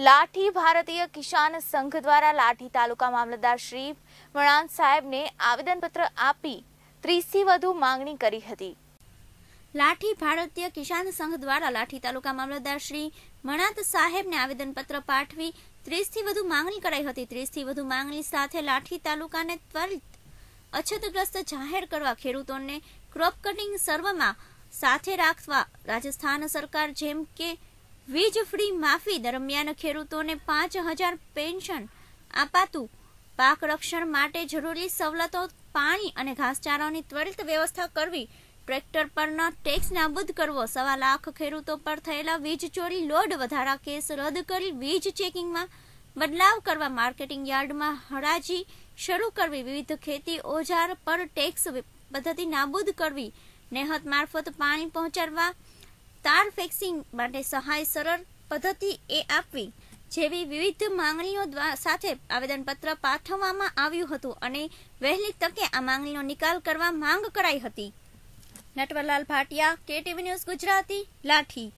લાઠી ભારતીય કિસાન સંઘ દ્વારા લાઠી તાલુકા મામલતદાર શ્રી વણાન સાહેબને આવેદનપત્ર આપી ત્રીસથી વધુ માંગણી કરી હતી લાઠી ભારતીય કિસાન સંઘ દ્વારા લાઠી તાલુકા મામલતદાર શ્રી મણાંત સાહેબને આવેદનપત્ર પાઠવી ત્રીસથી વધુ માંગણી કરાઈ હતી ત્રીસથી વધુ માંગણી સાથે લાઠી તાલુકાને ત્વરિત અછતગ્રસ્ત જાહેર કરવા ખેડૂતોને ક્રોપ કટિંગ સર્વમાં સાથે રાખવા રાજસ્થાન સરકાર જેમ કે વીજ ફ્રી માફી દરમિયાન ખેડૂતોને પાંચ હજાર પેન્શન અપાતું પાક રક્ષણ માટે જરૂરી સવલતો પાણી અને ઘાસચારાની ત્વરિત વ્યવસ્થા કરવી ટ્રેક્ટર પરનો ટેક્સ નાબૂદ કરવો સવા લાખ ખેડૂતો પર થયેલા વીજ ચોરી લોડ વધારા કેસ રદ કરી વીજ ચેકિંગમાં બદલાવ કરવા માર્કેટિંગ યાર્ડમાં હરાજી શરૂ કરવી વિવિધ ખેતી ઓજાર પર ટેક્સ પદ્ધતિ નાબૂદ કરવી નેહત મારફત પાણી પહોંચાડવા તાર ફેક્સિંગ માટે સહાય સરળ પદ્ધતિ એ આપવી જેવી વિવિધ માંગણીઓ સાથે આવેદનપત્ર પાઠવવામાં આવ્યું હતું અને વહેલી તકે આ માંગણીનો નિકાલ કરવા માંગ કરાઈ હતી નટવરલાલ ભાટિયા કેટીવી ન્યૂઝ ગુજરાતી લાઠી